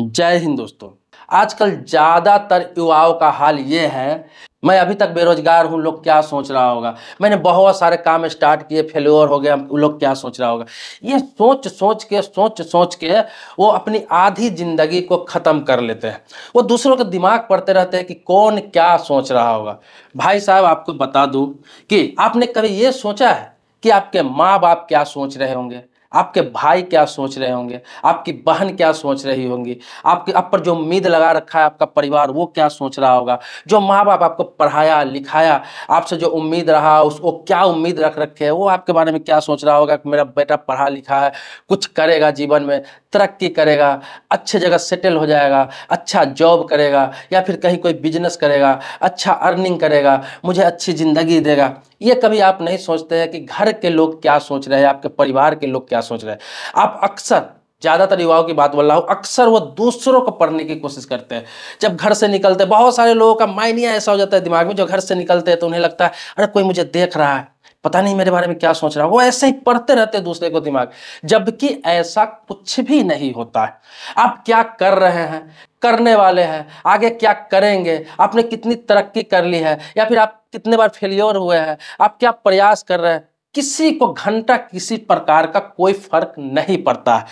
जय हिंद दोस्तों आजकल ज़्यादातर युवाओं का हाल ये है मैं अभी तक बेरोजगार हूँ लोग क्या सोच रहा होगा मैंने बहुत सारे काम स्टार्ट किए फेल्योर हो गए लोग क्या सोच रहा होगा ये सोच सोच के सोच सोच के वो अपनी आधी ज़िंदगी को ख़त्म कर लेते हैं वो दूसरों के दिमाग पढ़ते रहते हैं कि कौन क्या सोच रहा होगा भाई साहब आपको बता दूँ कि आपने कभी ये सोचा है कि आपके माँ बाप क्या सोच रहे होंगे आपके भाई क्या सोच रहे होंगे आपकी बहन क्या सोच रही होंगी आपके आप पर जो उम्मीद लगा रखा है आपका परिवार वो क्या सोच रहा होगा जो माँ बाप आपको पढ़ाया लिखाया आपसे जो उम्मीद रहा उसको क्या उम्मीद रख रखे है वो आपके बारे में क्या सोच रहा होगा कि मेरा बेटा पढ़ा लिखा है कुछ करेगा जीवन में तरक्की करेगा अच्छे जगह सेटल हो जाएगा अच्छा जॉब करेगा या फिर कहीं कोई बिजनेस करेगा अच्छा अर्निंग करेगा मुझे अच्छी ज़िंदगी देगा ये कभी आप नहीं सोचते हैं कि घर के लोग क्या सोच रहे हैं आपके परिवार के लोग क्या सोच रहे हैं आप अक्सर ज़्यादातर युवाओं की बात बोल रहा हूँ अक्सर वो दूसरों को पढ़ने की कोशिश करते हैं जब घर से निकलते हैं बहुत सारे लोगों का ही ऐसा हो जाता है दिमाग में जो घर से निकलते हैं तो उन्हें लगता है अरे कोई मुझे देख रहा है पता नहीं मेरे बारे में क्या सोच रहा है वो ऐसे ही पढ़ते रहते दूसरे को दिमाग जबकि ऐसा कुछ भी नहीं होता है आप क्या कर रहे हैं करने वाले हैं आगे क्या करेंगे आपने कितनी तरक्की कर ली है या फिर आप कितने बार फेलियर हुए हैं आप क्या प्रयास कर रहे हैं किसी को घंटा किसी प्रकार का कोई फर्क नहीं पड़ता है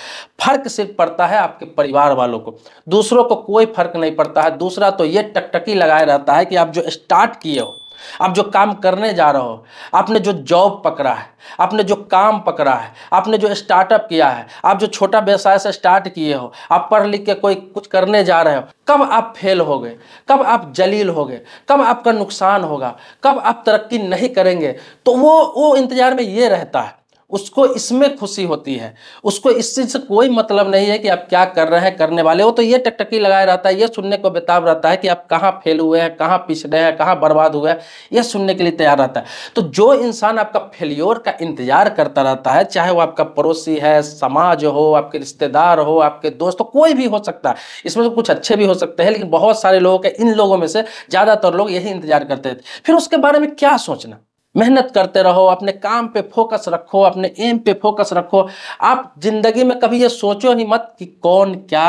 फर्क सिर्फ पड़ता है आपके परिवार वालों को दूसरों को कोई फर्क नहीं पड़ता है दूसरा तो ये टकटकी लगाए रहता है कि आप जो स्टार्ट किए हो आप जो काम करने जा रहे हो आपने जो जॉब पकड़ा है आपने जो काम पकड़ा है आपने जो स्टार्टअप किया है आप जो छोटा व्यवसाय से स्टार्ट किए हो आप पढ़ लिख के कोई कुछ करने जा रहे हो कब आप फेल हो गए कब आप जलील हो गए कब आपका नुकसान होगा कब आप तरक्की नहीं करेंगे तो वो वो इंतज़ार में ये रहता है उसको इसमें खुशी होती है उसको इस चीज़ से कोई मतलब नहीं है कि आप क्या कर रहे हैं करने वाले हो तो ये टकटकी लगाए रहता है ये सुनने को बेताब रहता है कि आप कहाँ फेल हुए हैं कहाँ पिछड़े हैं कहाँ बर्बाद हुए हैं यह सुनने के लिए तैयार रहता है तो जो इंसान आपका फेल्योर का इंतजार करता रहता है चाहे वो आपका पड़ोसी है समाज हो आपके रिश्तेदार हो आपके दोस्त हो कोई भी हो सकता है इसमें से कुछ अच्छे भी हो सकते हैं लेकिन बहुत सारे लोगों के इन लोगों में से ज़्यादातर लोग यही इंतजार करते थे फिर उसके बारे में क्या सोचना मेहनत करते रहो अपने काम पे फोकस रखो अपने एम पे फोकस रखो आप जिंदगी में कभी ये सोचो ही मत कि कौन क्या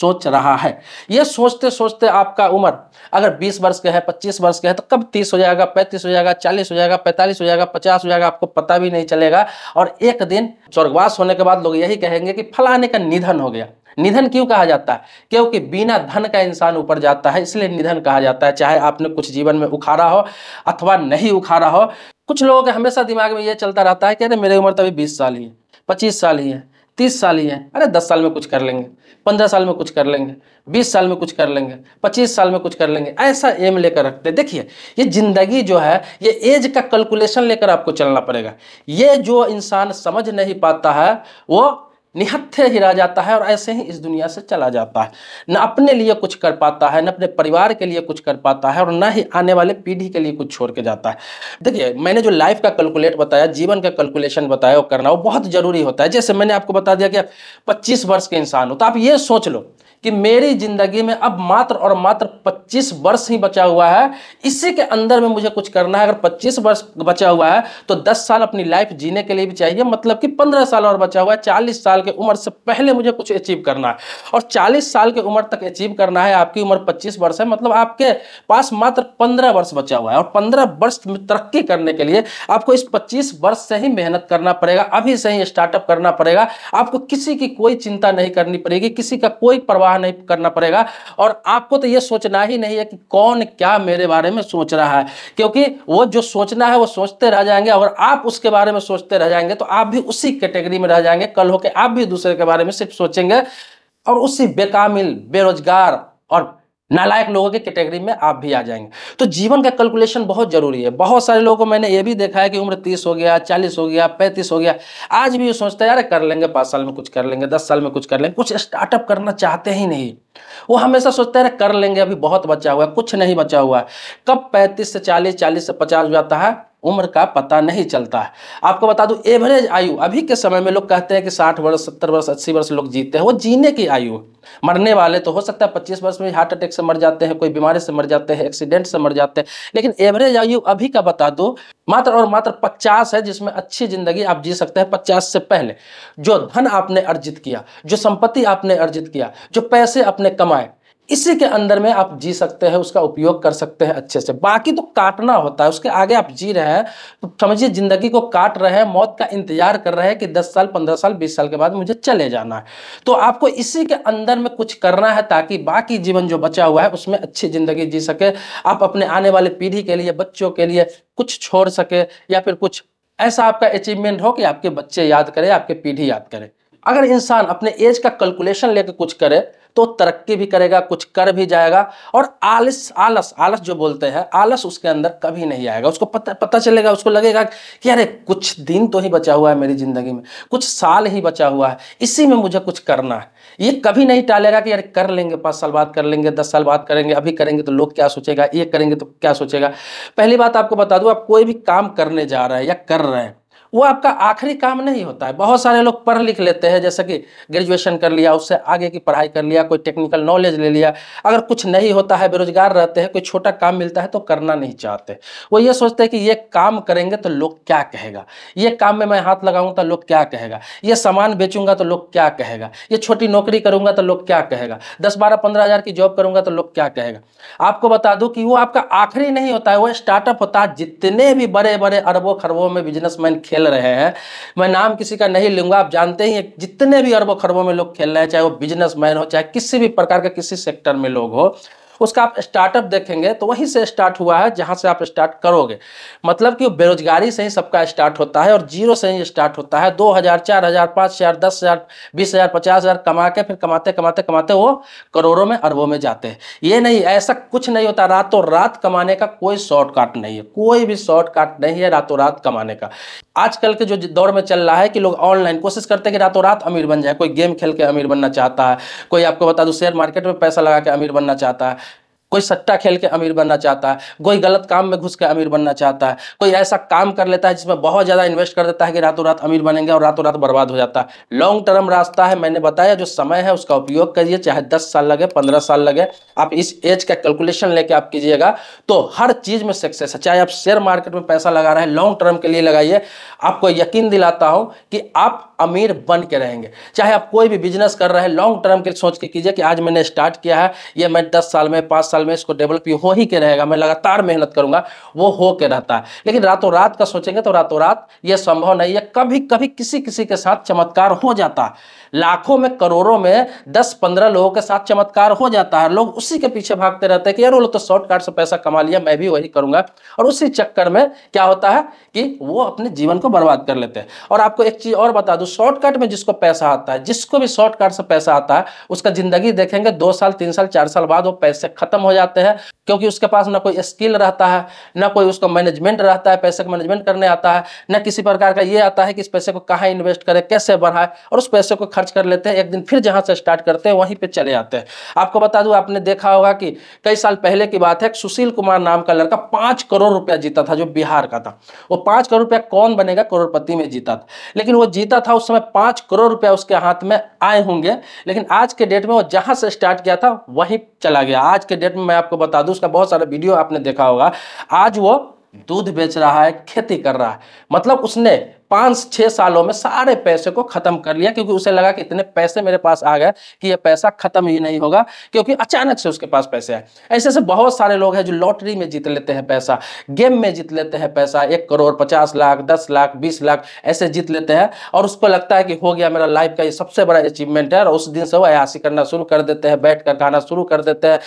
सोच रहा है ये सोचते सोचते आपका उम्र अगर 20 वर्ष के है 25 वर्ष के है तो कब 30 हो जाएगा 35 हो जाएगा 40 हो जाएगा 45 हो जाएगा 50 हो जाएगा आपको पता भी नहीं चलेगा और एक दिन स्वर्गवास होने के बाद लोग यही कहेंगे कि फलाने का निधन हो गया निधन क्यों कहा जाता है क्योंकि बिना धन का इंसान ऊपर जाता है इसलिए निधन कहा जाता है चाहे आपने कुछ जीवन में उखाड़ा हो अथवा नहीं उखाड़ा हो कुछ लोगों के हमेशा दिमाग में ये चलता रहता है कि अरे मेरी उम्र तो अभी बीस साल ही है पच्चीस साल ही है तीस साल ही है अरे दस साल में कुछ कर लेंगे पंद्रह साल में कुछ कर लेंगे बीस साल में कुछ कर लेंगे पच्चीस साल में कुछ कर लेंगे ऐसा एम लेकर रखते देखिए ये जिंदगी जो है ये एज का कैलकुलेशन लेकर आपको चलना पड़ेगा ये जो इंसान समझ नहीं पाता है वो निहत्थे ही रह जाता है और ऐसे ही इस दुनिया से चला जाता है न अपने लिए कुछ कर पाता है न अपने परिवार के लिए कुछ कर पाता है और न ही आने वाले पीढ़ी के लिए कुछ छोड़ के जाता है देखिए मैंने जो लाइफ का कैलकुलेट बताया जीवन का कैलकुलेशन बताया वो करना वो बहुत ज़रूरी होता है जैसे मैंने आपको बता दिया कि आप पच्चीस वर्ष के इंसान हो तो आप ये सोच लो कि मेरी ज़िंदगी में अब मात्र और मात्र 25 वर्ष ही बचा हुआ है इसी के अंदर में मुझे कुछ करना है अगर 25 वर्ष बचा हुआ है तो 10 साल अपनी लाइफ जीने के लिए भी चाहिए मतलब कि 15 साल और बचा हुआ है 40 साल की उम्र से पहले मुझे कुछ अचीव करना है और 40 साल की उम्र तक अचीव करना है आपकी उम्र पच्चीस वर्ष है मतलब आपके पास मात्र पंद्रह वर्ष बचा हुआ है और पंद्रह वर्ष तरक्की करने के लिए आपको इस पच्चीस वर्ष से ही मेहनत करना पड़ेगा अभी से ही स्टार्टअप करना पड़ेगा आपको किसी की कोई चिंता नहीं करनी पड़ेगी किसी का कोई परवाह परवाह नहीं करना पड़ेगा और आपको तो ये सोचना ही नहीं है कि कौन क्या मेरे बारे में सोच रहा है क्योंकि वो जो सोचना है वो सोचते रह जाएंगे और आप उसके बारे में सोचते रह जाएंगे तो आप भी उसी कैटेगरी में रह जाएंगे कल होकर आप भी दूसरे के बारे में सिर्फ सोचेंगे और उसी बेकामिल बेरोजगार और नालायक लोगों के कैटेगरी में आप भी आ जाएंगे तो जीवन का कैलकुलेशन बहुत जरूरी है बहुत सारे लोगों को मैंने ये भी देखा है कि उम्र तीस हो गया चालीस हो गया पैंतीस हो गया आज भी ये सोचते हैं यार कर लेंगे पाँच साल में कुछ कर लेंगे दस साल में कुछ कर लेंगे कुछ स्टार्टअप करना चाहते ही नहीं वो हमेशा सोचते हैं कर लेंगे अभी बहुत बचा हुआ है कुछ नहीं बचा हुआ है कब पैंतीस से चालीस चालीस से पचास हो जाता है उम्र का पता नहीं चलता है आपको बता दूं एवरेज आयु अभी के समय में लोग कहते हैं कि साठ वर्ष सत्तर वर्ष अस्सी वर्ष लोग जीते हैं वो जीने की आयु मरने वाले तो हो सकता है पच्चीस वर्ष में हार्ट अटैक से मर जाते हैं कोई बीमारी से मर जाते हैं एक्सीडेंट से मर जाते हैं लेकिन एवरेज आयु अभी का बता दो मात्र और मात्र पचास है जिसमें अच्छी ज़िंदगी आप जी सकते हैं पचास से पहले जो धन आपने अर्जित किया जो संपत्ति आपने अर्जित किया जो पैसे आपने कमाए इसी के अंदर में आप जी सकते हैं उसका उपयोग कर सकते हैं अच्छे से बाकी तो काटना होता है उसके आगे आप जी रहे हैं तो समझिए ज़िंदगी को काट रहे हैं मौत का इंतजार कर रहे हैं कि 10 साल 15 साल 20 साल के बाद मुझे चले जाना है तो आपको इसी के अंदर में कुछ करना है ताकि बाकी जीवन जो बचा हुआ है उसमें अच्छी ज़िंदगी जी सके आप अपने आने वाले पीढ़ी के लिए बच्चों के लिए कुछ छोड़ सके या फिर कुछ ऐसा आपका अचीवमेंट हो कि आपके बच्चे याद करें आपके पीढ़ी याद करें अगर इंसान अपने एज का कैलकुलेशन लेकर कुछ करे तो तरक्की भी करेगा कुछ कर भी जाएगा और आलस आलस आलस जो बोलते हैं आलस उसके अंदर कभी नहीं आएगा उसको पता पता चलेगा उसको लगेगा कि अरे कुछ दिन तो ही बचा हुआ है मेरी ज़िंदगी में कुछ साल ही बचा हुआ है इसी में मुझे कुछ करना है ये कभी नहीं टालेगा कि अरे कर लेंगे पाँच साल बाद कर लेंगे दस साल बाद करेंगे अभी करेंगे तो लोग क्या सोचेगा ये करेंगे तो क्या सोचेगा पहली बात आपको बता दूँ आप कोई भी काम करने जा रहे हैं या कर रहे हैं वो आपका आखिरी काम नहीं होता है बहुत सारे लोग पढ़ लिख लेते हैं जैसे कि ग्रेजुएशन कर लिया उससे आगे की पढ़ाई कर लिया कोई टेक्निकल नॉलेज ले लिया अगर कुछ नहीं होता है बेरोजगार रहते हैं कोई छोटा काम मिलता है तो करना नहीं चाहते वो ये सोचते हैं कि ये काम करेंगे तो लोग क्या कहेगा ये काम में मैं हाथ लगाऊँ तो लोग क्या कहेगा ये सामान बेचूंगा तो लोग क्या कहेगा ये छोटी नौकरी करूँगा तो लोग क्या कहेगा दस बारह पंद्रह हज़ार की जॉब करूँगा तो लोग क्या कहेगा आपको बता दूँ कि वो आपका आखिरी नहीं होता है वो स्टार्टअप होता है जितने भी बड़े बड़े अरबों खरबों में बिजनेसमैन खेल खेल रहे हैं मैं नाम किसी का नहीं लूंगा आप जानते ही हैं जितने भी अरबों खरबों में लोग खेल रहे हैं चाहे वो बिजनेसमैन हो चाहे किसी भी प्रकार का किसी सेक्टर में लोग हो उसका आप स्टार्टअप देखेंगे तो वहीं से स्टार्ट हुआ है जहां से आप स्टार्ट करोगे मतलब कि बेरोजगारी से ही सबका स्टार्ट होता है और जीरो से ही स्टार्ट होता है दो हज़ार चार हज़ार पाँच हज़ार दस हज़ार बीस हज़ार पचास हज़ार कमा के फिर कमाते कमाते कमाते वो करोड़ों में अरबों में जाते हैं ये नहीं ऐसा कुछ नहीं होता रातों रात कमाने का कोई शॉर्टकट नहीं है कोई भी शॉर्टकट नहीं है रातों रात कमाने का आजकल के जो दौर में चल रहा है कि लोग ऑनलाइन कोशिश करते हैं कि रातों रात अमीर बन जाए कोई गेम खेल के अमीर बनना चाहता है कोई आपको बता दो शेयर मार्केट में पैसा लगा के अमीर बनना चाहता है कोई सट्टा खेल के अमीर बनना चाहता है कोई गलत काम में घुस के अमीर बनना चाहता है कोई ऐसा काम कर लेता है जिसमें बहुत ज़्यादा इन्वेस्ट कर देता है कि रातों रात अमीर बनेंगे और रातों रात बर्बाद हो जाता है लॉन्ग टर्म रास्ता है मैंने बताया जो समय है उसका उपयोग करिए चाहे दस साल लगे पंद्रह साल लगे आप इस एज का कैलकुलेशन लेके आप कीजिएगा तो हर चीज़ में सक्सेस है चाहे आप शेयर मार्केट में पैसा लगा रहे हैं लॉन्ग टर्म के लिए लगाइए आपको यकीन दिलाता हूँ कि आप अमीर बन के रहेंगे चाहे आप कोई भी बिजनेस कर रहे हैं लॉन्ग टर्म के सोच के कीजिए कि आज मैंने स्टार्ट किया है यह मैं दस साल में पाँच साल में इसको डेवलप हो ही के रहेगा मैं लगातार मेहनत करूंगा वो हो के रहता है लेकिन रातों रात का सोचेंगे तो रातों रात ये संभव नहीं है कभी कभी किसी किसी के साथ चमत्कार हो जाता है लाखों में करोड़ों में दस पंद्रह लोगों के साथ चमत्कार हो जाता है लोग उसी के पीछे भागते रहते हैं कि यार वो लोग तो शॉर्टकट से पैसा कमा लिया मैं भी वही करूंगा और उसी चक्कर में क्या होता है कि वो अपने जीवन को बर्बाद कर लेते हैं और आपको एक चीज़ और बता दूँ शॉर्टकट में जिसको पैसा आता है जिसको भी शॉर्टकट से पैसा आता है उसका ज़िंदगी देखेंगे दो साल तीन साल चार साल बाद वो पैसे खत्म हो जाते हैं क्योंकि उसके पास ना कोई स्किल रहता है ना कोई उसका मैनेजमेंट रहता है पैसे का मैनेजमेंट करने आता है ना किसी प्रकार का ये आता है कि इस पैसे को कहाँ इन्वेस्ट करें कैसे बढ़ाए और उस पैसे को खर्च कर लेते हैं एक दिन फिर जहाँ से स्टार्ट करते हैं वहीं पर चले आते हैं आपको बता दूँ आपने देखा होगा कि कई साल पहले की बात है सुशील कुमार नाम का लड़का पाँच करोड़ रुपया जीता था जो बिहार का था वो पाँच करोड़ रुपया कौन बनेगा करोड़पति में जीता था लेकिन वो जीता था उस समय पाँच करोड़ रुपया उसके हाथ में आए होंगे लेकिन आज के डेट में वो जहाँ से स्टार्ट किया था वहीं चला गया आज के डेट मार्केट में मैं आपको बता दूं उसका बहुत सारा वीडियो आपने देखा होगा आज वो दूध बेच रहा है खेती कर रहा है मतलब उसने पाँच छः सालों में सारे पैसे को ख़त्म कर लिया क्योंकि उसे लगा कि इतने पैसे मेरे पास आ गए कि ये पैसा ख़त्म ही नहीं होगा क्योंकि अचानक से उसके पास पैसे आए ऐसे से बहुत सारे लोग हैं जो लॉटरी में जीत लेते हैं पैसा गेम में जीत लेते हैं पैसा एक करोड़ पचास लाख दस लाख बीस लाख ऐसे जीत लेते हैं और उसको लगता है कि हो गया मेरा लाइफ का ये सबसे बड़ा अचीवमेंट है और उस दिन से वो अयासी करना शुरू कर देते हैं बैठ कर खाना शुरू कर देते हैं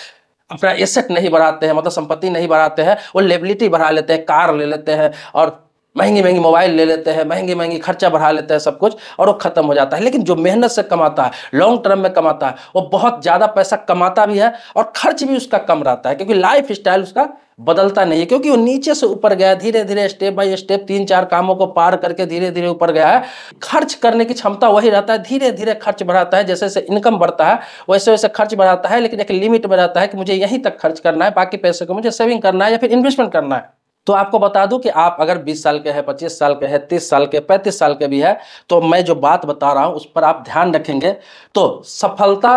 अपना एसेट नहीं बढ़ाते हैं मतलब संपत्ति नहीं बढ़ाते हैं वो लेबिलिटी बढ़ा लेते हैं कार ले लेते हैं और महंगी महंगी मोबाइल ले लेते हैं महंगी महंगी खर्चा बढ़ा लेते हैं सब कुछ और वो ख़त्म हो जाता है लेकिन जो मेहनत से कमाता है लॉन्ग टर्म में कमाता है वो बहुत ज़्यादा पैसा कमाता भी है और खर्च भी उसका कम रहता है क्योंकि लाइफ स्टाइल उसका बदलता नहीं है क्योंकि वो नीचे से ऊपर गया धीरे धीरे स्टेप बाय स्टेप तीन चार कामों को पार करके धीरे धीरे ऊपर गया है खर्च करने की क्षमता वही रहता है धीरे धीरे खर्च बढ़ाता है जैसे जैसे इनकम बढ़ता है वैसे वैसे खर्च बढ़ाता है लेकिन एक लिमिट में रहता है कि मुझे यहीं तक खर्च करना है बाकी पैसे को मुझे सेविंग करना है या फिर इन्वेस्टमेंट करना है तो आपको बता दूं कि आप अगर 20 साल के हैं 25 साल के हैं 30 साल के 35 साल के भी है तो मैं जो बात बता रहा हूं उस पर आप ध्यान रखेंगे तो सफलता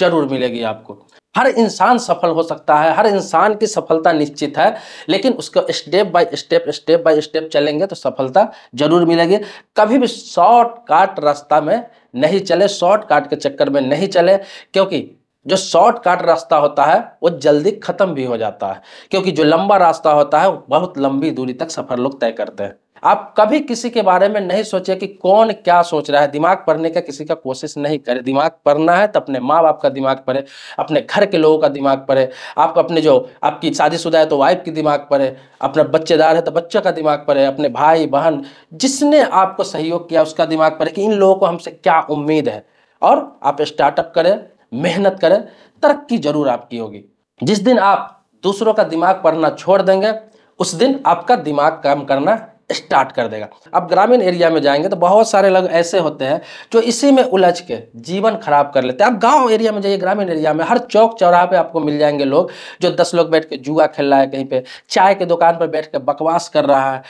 जरूर मिलेगी आपको हर इंसान सफल हो सकता है हर इंसान की सफलता निश्चित है लेकिन उसको step by step step by step चलेंगे तो सफलता जरूर मिलेगी कभी भी शॉर्टकट रास्ता में नहीं चले शॉर्टकट के चक्कर में नहीं चले क्योंकि जो शॉर्टकट रास्ता होता है वो जल्दी ख़त्म भी हो जाता है क्योंकि जो लंबा रास्ता होता है बहुत लंबी दूरी तक सफ़र लोग तय करते हैं आप कभी किसी के बारे में नहीं सोचे कि कौन क्या सोच रहा है दिमाग पढ़ने का किसी का कोशिश नहीं करे दिमाग पढ़ना है तो अपने माँ बाप का दिमाग पढ़े अपने घर के लोगों का दिमाग पढ़े आप अपने जो आपकी शादीशुदा है तो वाइफ की दिमाग पढ़े अपना बच्चेदार है तो बच्चों का दिमाग पढ़े अपने भाई बहन जिसने आपको सहयोग किया उसका दिमाग पढ़े कि इन लोगों को हमसे क्या उम्मीद है और आप स्टार्टअप करें मेहनत करें तरक्की जरूर आपकी होगी जिस दिन आप दूसरों का दिमाग पढ़ना छोड़ देंगे उस दिन आपका दिमाग काम करना स्टार्ट कर देगा अब ग्रामीण एरिया में जाएंगे तो बहुत सारे लोग ऐसे होते हैं जो इसी में उलझ के जीवन खराब कर लेते हैं अब गांव एरिया में जाइए ग्रामीण एरिया में हर चौक चौराहे पे आपको मिल जाएंगे लोग जो दस लोग बैठ के जुआ खेल रहा है कहीं पे चाय के दुकान पर बैठ के बकवास कर रहा है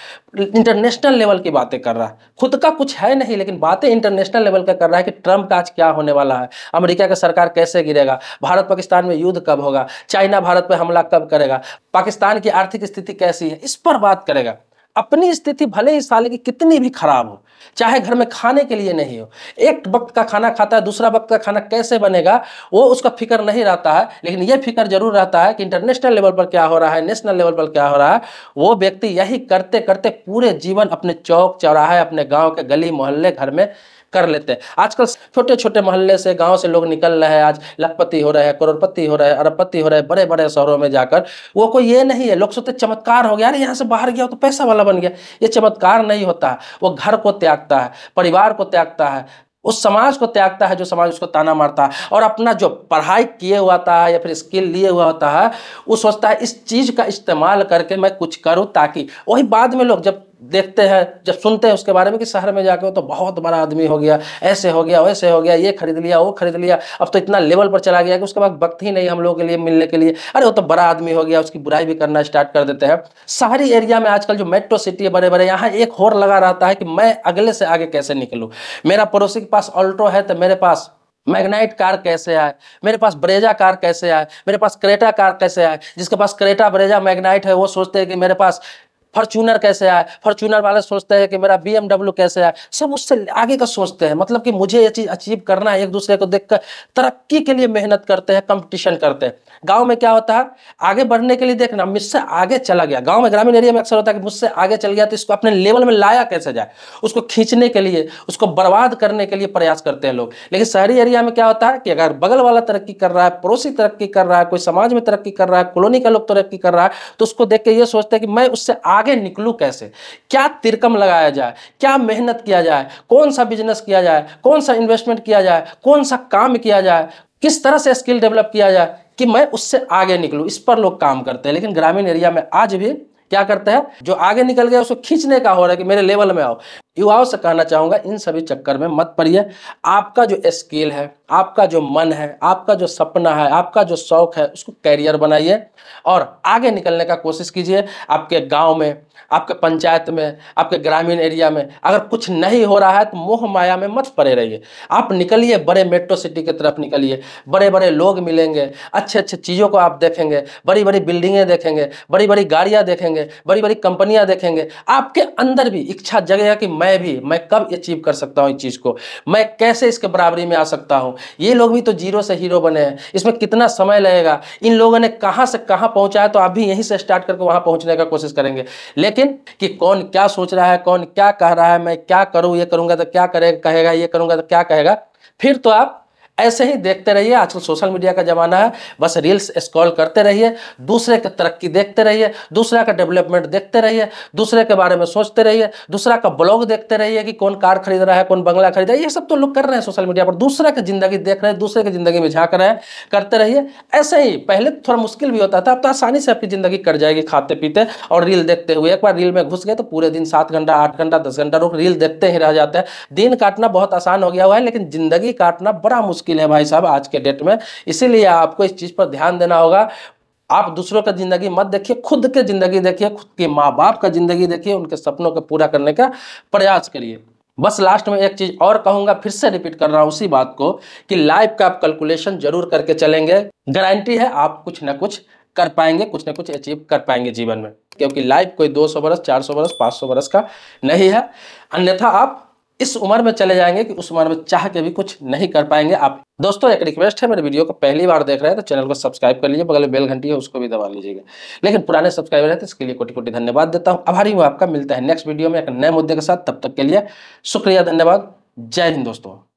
इंटरनेशनल लेवल की बातें कर रहा है खुद का कुछ है नहीं लेकिन बातें इंटरनेशनल लेवल का कर रहा है कि ट्रंप का आज क्या होने वाला है अमेरिका का सरकार कैसे गिरेगा भारत पाकिस्तान में युद्ध कब होगा चाइना भारत पर हमला कब करेगा पाकिस्तान की आर्थिक स्थिति कैसी है इस पर बात करेगा अपनी स्थिति भले ही साले की कितनी भी खराब हो चाहे घर में खाने के लिए नहीं हो एक वक्त का खाना खाता है दूसरा वक्त का खाना कैसे बनेगा वो उसका फिक्र नहीं रहता है लेकिन ये फिक्र जरूर रहता है कि इंटरनेशनल लेवल पर क्या हो रहा है नेशनल लेवल पर क्या हो रहा है वो व्यक्ति यही करते करते पूरे जीवन अपने चौक चौराहे अपने गाँव के गली मोहल्ले घर में कर लेते हैं आजकल छोटे छोटे मोहल्ले से गाँव से लोग निकल रहे हैं आज लखपति हो रहे हैं करोड़पति हो रहे हैं अरबपति हो रहे हैं बड़े बड़े शहरों में जाकर वो कोई ये नहीं है लोग सोचते चमत्कार हो गया अरे यहाँ से बाहर गया तो पैसा वाला बन गया ये चमत्कार नहीं होता है वो घर को त्यागता है परिवार को त्यागता है उस समाज को त्यागता है जो समाज उसको ताना मारता है और अपना जो पढ़ाई किए हुआ था या फिर स्किल लिए हुआ होता है वो सोचता है इस चीज़ का इस्तेमाल करके मैं कुछ करूँ ताकि वही बाद में लोग जब देखते हैं जब सुनते हैं उसके बारे में कि शहर में जाकर तो बहुत बड़ा आदमी हो गया ऐसे हो गया वैसे हो गया ये खरीद लिया वो खरीद लिया अब तो इतना लेवल पर चला गया कि उसके बाद वक्त ही नहीं हम लोगों के लिए मिलने के लिए अरे वो तो बड़ा आदमी हो गया उसकी बुराई भी करना स्टार्ट कर देते हैं शहरी एरिया में आजकल जो मेट्रो सिटी है बड़े बड़े यहाँ एक होर लगा रहता है कि मैं अगले से आगे कैसे निकलूँ मेरा पड़ोसी के पास ऑल्टो है तो मेरे पास मैग्नाइट कार कैसे आए मेरे पास ब्रेजा कार कैसे आए मेरे पास क्रेटा कार कैसे आए जिसके पास क्रेटा ब्रेजा मैग्नाइट है वो सोचते हैं कि मेरे पास फॉर्चूनर कैसे आए फॉर्चूनर वाले सोचते हैं कि मेरा बी कैसे आए सब उससे आगे का सोचते हैं मतलब कि मुझे ये चीज़ अचीव करना है एक दूसरे को देखकर तरक्की के लिए मेहनत करते हैं कंपटीशन करते हैं गाँव में क्या होता है आगे बढ़ने के लिए देखना मुझसे आगे चला गया गाँव में ग्रामीण एरिया में अक्सर होता है कि मुझसे आगे चल गया तो इसको अपने लेवल में लाया कैसे जाए उसको खींचने के लिए उसको बर्बाद करने के लिए प्रयास करते हैं लोग लेकिन शहरी एरिया में क्या होता है कि अगर बगल वाला तरक्की कर रहा है पड़ोसी तरक्की कर रहा है कोई समाज में तरक्की कर रहा है कॉलोनी का लोग तरक्की कर रहा है तो उसको देख के ये सोचते हैं कि मैं उससे आगे आगे निकलूँ कैसे क्या तिरकम लगाया जाए क्या मेहनत किया जाए कौन सा बिजनेस किया जाए कौन सा इन्वेस्टमेंट किया जाए कौन सा काम किया जाए किस तरह से स्किल डेवलप किया जाए कि मैं उससे आगे निकलूँ इस पर लोग काम करते हैं लेकिन ग्रामीण एरिया में आज भी क्या करते हैं जो आगे निकल गया उसको खींचने का हो रहा है कि मेरे लेवल में आओ युवाओं से कहना चाहूँगा इन सभी चक्कर में मत पड़िए आपका जो स्किल है आपका जो मन है आपका जो सपना है आपका जो शौक है उसको कैरियर बनाइए और आगे निकलने का कोशिश कीजिए आपके गांव में आपके पंचायत में आपके ग्रामीण एरिया में अगर कुछ नहीं हो रहा है तो मोह माया में मत पड़े रहिए आप निकलिए बड़े मेट्रो सिटी की तरफ निकलिए बड़े बड़े लोग मिलेंगे अच्छे अच्छे चीज़ों को आप देखेंगे बड़ी बड़ी बिल्डिंगें देखेंगे बड़ी बड़ी गाड़ियाँ देखेंगे बड़ी बड़ी कंपनियाँ देखेंगे आपके अंदर भी इच्छा जगह कि मैं भी मैं कब अचीव कर सकता हूँ इस चीज़ को मैं कैसे इसके बराबरी में आ सकता हूँ ये लोग भी तो जीरो से हीरो बने हैं इसमें कितना समय लगेगा इन लोगों ने कहाँ से कहाँ पहुँचाया तो आप भी यहीं से स्टार्ट करके वहाँ पहुँचने का कोशिश करेंगे लेकिन कि कौन क्या सोच रहा है कौन क्या कह रहा है मैं क्या करूँ ये करूँगा तो क्या करेगा कहेगा ये करूँगा तो क्या कहेगा फिर तो आप ऐसे ही देखते रहिए आजकल सोशल मीडिया का ज़माना है बस रील्स स्क्रॉल करते रहिए दूसरे की तरक्की देखते रहिए दूसरा का डेवलपमेंट देखते रहिए दूसरे के बारे में सोचते रहिए दूसरा का ब्लॉग देखते रहिए कि कौन कार खरीद रहा है कौन बंगला खरीद रहा है ये सब तो लोग कर रहे हैं सोशल मीडिया पर दूसरे की ज़िंदगी देख रहे हैं दूसरे की ज़िंदगी में झाँक रहे हैं करते रहिए ऐसे ही पहले तो थोड़ा मुश्किल भी होता था अब तो आसानी से आपकी ज़िंदगी कट जाएगी खाते पीते और रील देखते हुए एक बार रील में घुस गए तो पूरे दिन सात घंटा आठ घंटा दस घंटा रुक रील देखते ही रह जाते हैं दिन काटना बहुत आसान हो गया हुआ है लेकिन ज़िंदगी काटना बड़ा मुश्किल मुश्किल है भाई साहब आज के डेट में इसीलिए आपको इस चीज़ पर ध्यान देना होगा आप दूसरों का ज़िंदगी मत देखिए खुद के ज़िंदगी देखिए खुद के माँ बाप का ज़िंदगी देखिए उनके सपनों को पूरा करने का प्रयास करिए बस लास्ट में एक चीज़ और कहूंगा फिर से रिपीट कर रहा हूं उसी बात को कि लाइफ का आप कैलकुलेशन जरूर करके चलेंगे गारंटी है आप कुछ ना कुछ कर पाएंगे कुछ ना कुछ अचीव कर पाएंगे जीवन में क्योंकि लाइफ कोई 200 बरस 400 बरस सौ बरस का नहीं है अन्यथा आप इस उम्र में चले जाएंगे कि उस उम्र में चाह के भी कुछ नहीं कर पाएंगे आप दोस्तों एक रिक्वेस्ट है मेरे वीडियो को पहली बार देख रहे हैं तो चैनल को सब्सक्राइब कर लीजिए बगल में बेल घंटी है उसको भी दबा लीजिएगा लेकिन पुराने सब्सक्राइबर हैं तो इसके लिए कोटि कोटि धन्यवाद देता हूँ आभारी हूँ आपका मिलता है नेक्स्ट वीडियो में एक नए मुद्दे के साथ तब तक के लिए शुक्रिया धन्यवाद जय हिंद दोस्तों